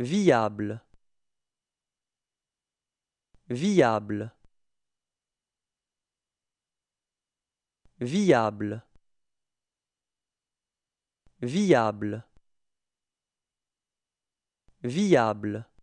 Viable viable viable viable viable